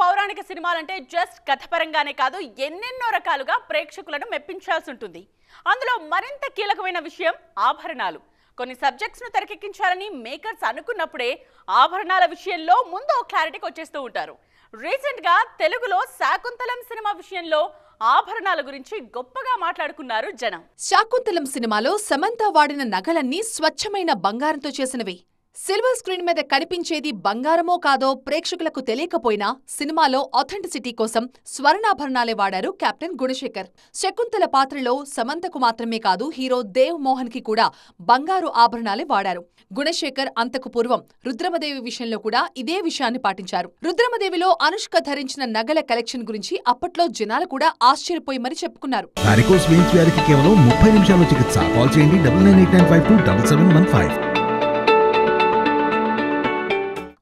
పౌరాణిక సినిమాలంటే జస్ట్ కథపరంగానే కాదు ఎన్నెన్నో రకాలుగా ప్రేక్షకులను మెప్పించాల్సి ఉంటుంది అందులో మరింత కీలకమైన విషయం ఆభరణాలు కొన్ని సబ్జెక్ట్స్ను తెరకెక్కించాలని మేకర్స్ అనుకున్నప్పుడే ఆభరణాల విషయంలో ముందు క్లారిటీకి వచ్చేస్తూ ఉంటారు రీసెంట్గా తెలుగులో శాకుంతలం సినిమా విషయంలో ఆభరణాల గురించి గొప్పగా మాట్లాడుకున్నారు జనం శాకుంతలం సినిమాలో సమంత వాడిన నగలన్నీ స్వచ్ఛమైన బంగారంతో చేసినవి సిల్వర్ స్క్రీన్ మీద కనిపించేది బంగారమో కాదో ప్రేక్షకులకు తెలియకపోయినా సినిమాలో అథెంటిసిటీ కోసం స్వర్ణాభరణాలే వాడారు కెప్టెన్ గుణశేఖర్ శకుంతల పాత్రలో సమంతకు మాత్రమే కాదు హీరో దేవ్ మోహన్ కి కూడా బంగారు ఆభరణాలే వాడారు గుణశేఖర్ అంతకు పూర్వం రుద్రమదేవి విషయంలో కూడా ఇదే విషయాన్ని పాటించారు రుద్రమదేవిలో అనుష్క ధరించిన నగల కలెక్షన్ గురించి అప్పట్లో జనాలు కూడా ఆశ్చర్యపోయి మరీ చెప్పుకున్నారు కేవలం నిమిషాల చికిత్స కాల్ చేయండి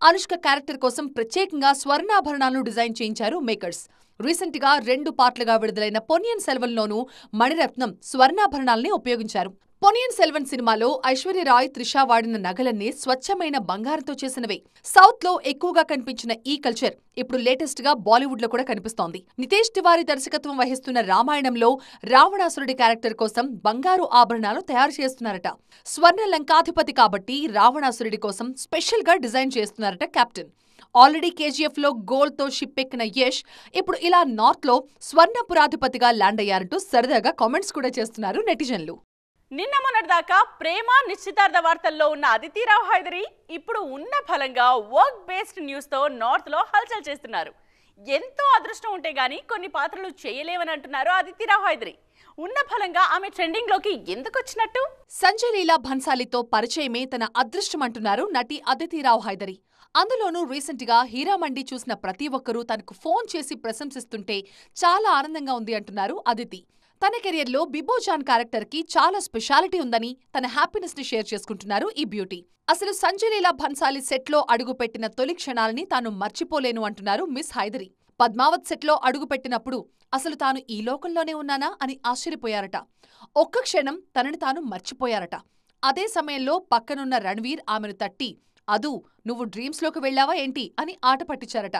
అనుష్క క్యారెక్టర్ కోసం ప్రత్యేకంగా స్వర్ణాభరణాలను డిజైన్ చేయించారు మేకర్స్ రీసెంట్ గా రెండు పార్ట్లుగా విడుదలైన పొన్యన్ సెల్వల్లోనూ మణిరత్నం స్వర్ణాభరణాలనే ఉపయోగించారు పొనియన్ సెల్వన్ సినిమాలో ఐశ్వర్యరాయ్ త్రిష వాడిన నగలన్నీ స్వచ్ఛమైన బంగారంతో చేసినవే సౌత్ లో ఎక్కువగా కనిపించిన ఈ కల్చర్ ఇప్పుడు లేటెస్ట్ గా బాలీవుడ్ లో కూడా కనిపిస్తోంది నితేష్ తివారీ దర్శకత్వం వహిస్తున్న రామాయణంలో రావణాసురుడి క్యారెక్టర్ కోసం బంగారు ఆభరణాలు తయారు చేస్తున్నారట స్వర్ణ లంకాధిపతి కాబట్టి రావణాసురుడి కోసం స్పెషల్ గా డిజైన్ చేస్తున్నారట కెప్టెన్ ఆల్రెడీ కేజీఎఫ్ లో గోల్డ్ తో ఎక్కిన యష్ ఇప్పుడు ఇలా నార్త్ లో స్వర్ణ పురాధిపతిగా ల్యాండ్ అయ్యారంటూ సరదాగా కామెంట్స్ కూడా చేస్తున్నారు నెటిజన్లు నిన్న మొన్నటి దాకా ప్రేమ నిశ్చితార్థ వార్తల్లో ఉన్న అదితిరావు హైదరి ఇప్పుడు ఉన్న ఫలంగా వర్క్ బేస్డ్ న్యూస్తో నార్త్లో హల్చల్ చేస్తున్నారు ఎంతో అదృష్టం ఉంటే గానీ కొన్ని పాత్రలు చేయలేవని అంటున్నారు అదితిరావు హైదరి ఉన్న ఫలంగా ఆమె ట్రెండింగ్ లోకి ఎందుకు వచ్చినట్టు సంజయ్ లీలా భన్సాలితో పరిచయమే తన అదృష్టం అంటున్నారు నటి అదితిరావు హైదరి అందులోనూ రీసెంట్ గా హీరామండి చూసిన ప్రతి ఒక్కరూ తనకు ఫోన్ చేసి ప్రశంసిస్తుంటే చాలా ఆనందంగా ఉంది అంటున్నారు అదితి తన కెరియర్లో బిబోజాన్ కి చాలా స్పెషాలిటీ ఉందని తన హ్యాపీనెస్ని షేర్ చేసుకుంటున్నారు ఈ బ్యూటీ అసలు సంజలీలా భన్సాలి సెట్లో అడుగుపెట్టిన తొలి క్షణాలని తాను మర్చిపోలేను అంటున్నారు మిస్ హైదరి పద్మావత్ సెట్లో అడుగుపెట్టినప్పుడు అసలు తాను ఈ లోకంలోనే ఉన్నానా అని ఆశ్చర్యపోయారట ఒక్క క్షణం తనని తాను మర్చిపోయారట అదే సమయంలో పక్కనున్న రణ్వీర్ ఆమెను తట్టి అదు నువ్వు డ్రీమ్స్లోకి వెళ్ళావా ఏంటి అని ఆట పట్టించారట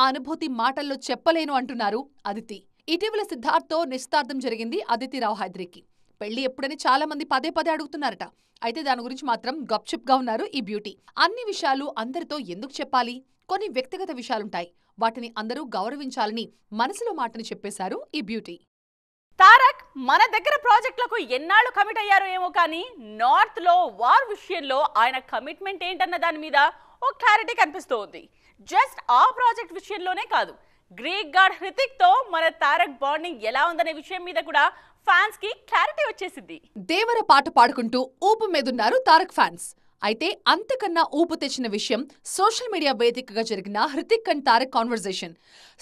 ఆ అనుభూతి మాటల్లో చెప్పలేను అంటున్నారు అదితి ఇటీవల సిద్ధార్థ్తో నిశ్చితార్థం జరిగింది అదితిరావు హైదరికి పెళ్లి ఎప్పుడని చాలా మంది పదే పదే అడుగుతున్నారట అయితే దాని గురించి మాత్రం గప్చిప్గా ఉన్నారు ఈ బ్యూటీ అన్ని విషయాలు అందరితో ఎందుకు చెప్పాలి కొన్ని వ్యక్తిగత విషయాలుంటాయి వాటిని అందరూ గౌరవించాలని మనసులో మాటని చెప్పేశారు ఈ బ్యూటీ తారక్ మన దగ్గర ప్రాజెక్టులకు ఎన్నాళ్ళు కమిట్ అయ్యారో ఏమో కానీ నార్త్ లో వార్ విషయంలో ఆయన కమిట్మెంట్ ఏంటన్న దాని మీద ఓ క్లారిటీ కనిపిస్తూ ఉంది జస్ట్ ఆ ప్రాజెక్ట్ విషయంలోనే కాదు గ్రీక్ గాడ్ హృతిక్ తో మన తారక్ బాండింగ్ ఎలా ఉందనే విషయం మీద కూడా ఫ్యాన్స్ కి క్లారిటీ వచ్చేసింది దేవర పాట పాడుకుంటూ ఊపు మీదున్నారు తారక్ ఫ్యాన్స్ అయితే అంతకన్నా ఊపు తెచ్చిన విషయం సోషల్ మీడియా వేదికగా జరిగిన హృతిక్ అండ్ తారక్ కాన్వర్జేషన్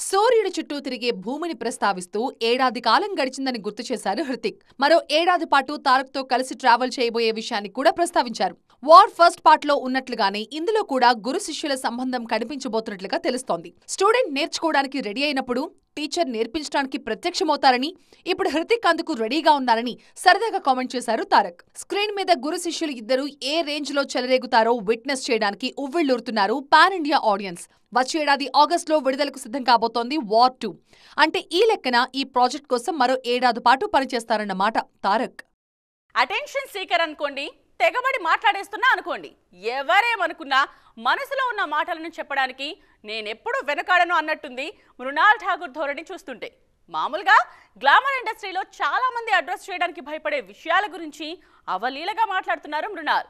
సూర్యుడి చుట్టూ తిరిగే భూమిని ప్రస్తావిస్తూ ఏడాది కాలం గడిచిందని గుర్తు చేశారు హృతిక్ మరో ఏడాది పాటు తారక్తో కలిసి ట్రావెల్ చేయబోయే విషయాన్ని కూడా ప్రస్తావించారు వార్ ఫస్ట్ పార్ట్ లో ఉన్నట్లుగానే ఇందులో కూడా గురు శిష్యుల సంబంధం కనిపించబోతున్నట్లుగా తెలుస్తోంది స్టూడెంట్ నేర్చుకోవడానికి రెడీ అయినప్పుడు టీచర్ నేర్పించడానికి ప్రత్యక్షమవుతారని ఇప్పుడు హృతిక్ అందుకు రెడీగా ఉన్నారని సరదాగా కామెంట్ చేశారు తారక్ స్క్రీన్ మీద గురు శిష్యులు ఇద్దరు ఏ రేంజ్ లో చెలరేగుతారో విట్నెస్ చేయడానికి ఉవ్విళ్లూరుతున్నారు పాన్ ఇండియా ఆడియన్స్ వచ్చే ఏడాది లో విడుదలకు సిద్ధం కాబోతోంది వార్ టూ అంటే ఈ లెక్కన ఈ ప్రాజెక్ట్ కోసం మరో ఏడాది పాటు పనిచేస్తారన్నమాట తారక్ అటెన్షన్ సీకర్ అనుకోండి తెగబడి మాట్లాడేస్తున్నా అనుకోండి ఎవరేమనుకున్నా మనసులో ఉన్న మాటలను చెప్పడానికి నేనెప్పుడు వెనకాడను అన్నట్టుంది మృణాల్ ఠాగూర్ ధోరణి చూస్తుంటే మామూలుగా గ్లామర్ ఇండస్ట్రీలో చాలామంది అడ్రస్ చేయడానికి భయపడే విషయాల గురించి అవలీలగా మాట్లాడుతున్నారు మృణాల్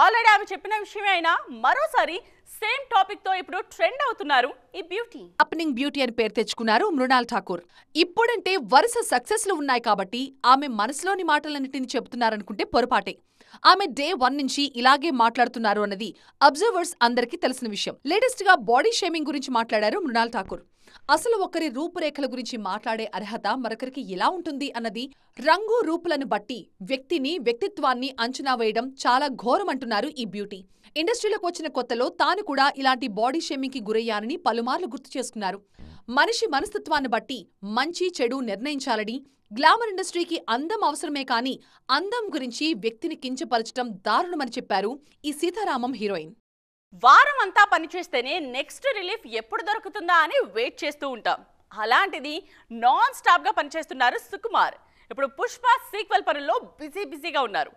ఆల్రెడీ ఆమె చెప్పిన విషయమే అయినా మరోసారి సేమ్ టాపిక్ తో ఇప్పుడు ట్రెండ్ అవుతున్నారు ఈ బ్యూటీ అప్నింగ్ బ్యూటీ అని పేరు తెచ్చుకున్నారు మృణాల్ ఠాకూర్ ఇప్పుడంటే వరుస సక్సెస్లు ఉన్నాయి కాబట్టి ఆమె మనసులోని మాటలన్నింటినీ చెబుతున్నారనుకుంటే పొరపాటే ఆమె డే వన్ నుంచి ఇలాగే మాట్లాడుతున్నారు అన్నది అబ్జర్వర్స్ అందరికీ తెలిసిన విషయం లేటెస్ట్ గా బాడీ షేమింగ్ గురించి మాట్లాడారు మృణాల్ ఠాకూర్ అసలు ఒకరి రూపురేఖల గురించి మాట్లాడే అర్హత మరొకరికి ఎలా ఉంటుంది అన్నది రంగు రూపులను బట్టి వ్యక్తిని వ్యక్తిత్వాన్ని అంచనా వేయడం చాలా ఘోరమంటున్నారు ఈ బ్యూటీ ఇండస్ట్రీలోకి వచ్చిన కొత్తలో తాను కూడా ఇలాంటి బాడీ షేమింగ్ కి గురయ్యానని పలుమార్లు గుర్తు చేసుకున్నారు మనిషి మనస్తత్వాన్ని బట్టి మంచి చెడు నిర్ణయించాలని గ్లామర్ ఇండస్ట్రీకి అందం అవసరమే కానీ అందం గురించి వ్యక్తిని కించపరచడం దారుణమని చెప్పారు ఈ సీతారామం హీరోయిన్ వారం అంతా పనిచేస్తేనే నెక్స్ట్ రిలీఫ్ ఎప్పుడు దొరుకుతుందా అని వెయిట్ చేస్తూ ఉంటాం అలాంటిది నాన్ స్టాప్గా పనిచేస్తున్నారు సుకుమార్ ఇప్పుడు పుష్ప సీక్వెల్ పనుల్లో బిజీ బిజీగా ఉన్నారు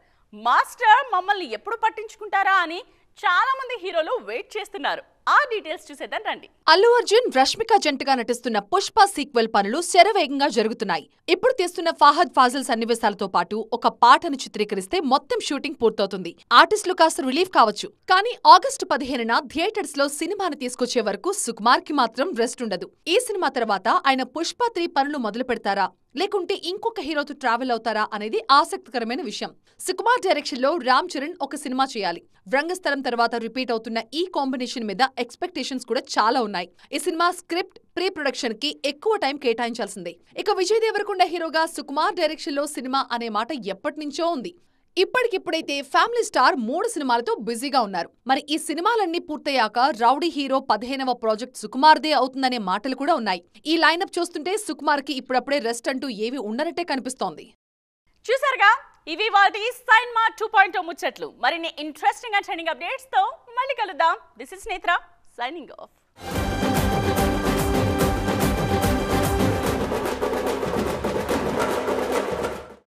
మాస్టర్ మమ్మల్ని ఎప్పుడు పట్టించుకుంటారా అని చాలామంది హీరోలు వెయిట్ చేస్తున్నారు ఆ డీటెయిల్స్ చూసేద్దాం రండి అల్లు అర్జున్ రష్మిక జంటగా నటిస్తున్న పుష్ప సీక్వెల్ పనులు శరవేగంగా జరుగుతున్నాయి ఇప్పుడు తీస్తున్న ఫాహద్ ఫాజిల్ సన్నివేశాలతో పాటు ఒక పాటను చిత్రీకరిస్తే మొత్తం షూటింగ్ పూర్తవుతుంది ఆర్టిస్టులు కాస్త రిలీఫ్ కావచ్చు కానీ ఆగస్టు పదిహేనున థియేటర్స్ లో సినిమాను తీసుకొచ్చే వరకు సుకుమార్ కి మాత్రం రెస్ట్ ఉండదు ఈ సినిమా తర్వాత ఆయన పుష్ప త్రీ పనులు మొదలు పెడతారా లేకుంటే ఇంకొక హీరోతో ట్రావెల్ అవుతారా అనేది ఆసక్తికరమైన విషయం సుకుమార్ డైరెక్షన్ లో రామ్ చరణ్ ఒక సినిమా చేయాలి వ్రంగస్థలం తర్వాత రిపీట్ అవుతున్న ఈ కాంబినేషన్ మీద ఎక్స్పెక్టేషన్స్ కూడా చాలా ఉన్నాయి ఈ సినిమా స్క్రిప్ట్ ప్రీ ప్రొడక్షన్ కి ఎక్కువ టైం కేటాయించాల్సిందే ఇక విజయ్ దేవరకొండ హీరోగా సుకుమార్ డైరెక్షన్ లో సినిమా అనే మాట ఎప్పటి నుంచో ఉంది ఇప్పటికిప్పుడైతే ఫ్యామిలీ స్టార్ మూడు సినిమాలతో బిజీగా ఉన్నారు మరి ఈ సినిమాలన్నీ పూర్తయ్యాక రౌడీ హీరో పదిహేనవ ప్రాజెక్ట్ సుకుమార్దే అవుతుందనే మాటలు కూడా ఉన్నాయి ఈ లైనప్ చూస్తుంటే సుకుమార్ కి ఇప్పుడప్పుడే రెస్ట్ అంటూ ఏవి ఉండనట్టే కనిపిస్తోంది చూసారుగా ఇవి వాటి సైన్ మా టూ పాయింట్ ముచ్చట్లు మరిన్ని ఇంట్రెస్టింగ్ అండ్ ట్రెండింగ్ అప్డేట్స్ తో మళ్ళీ కలుద్దాం this is Netra signing of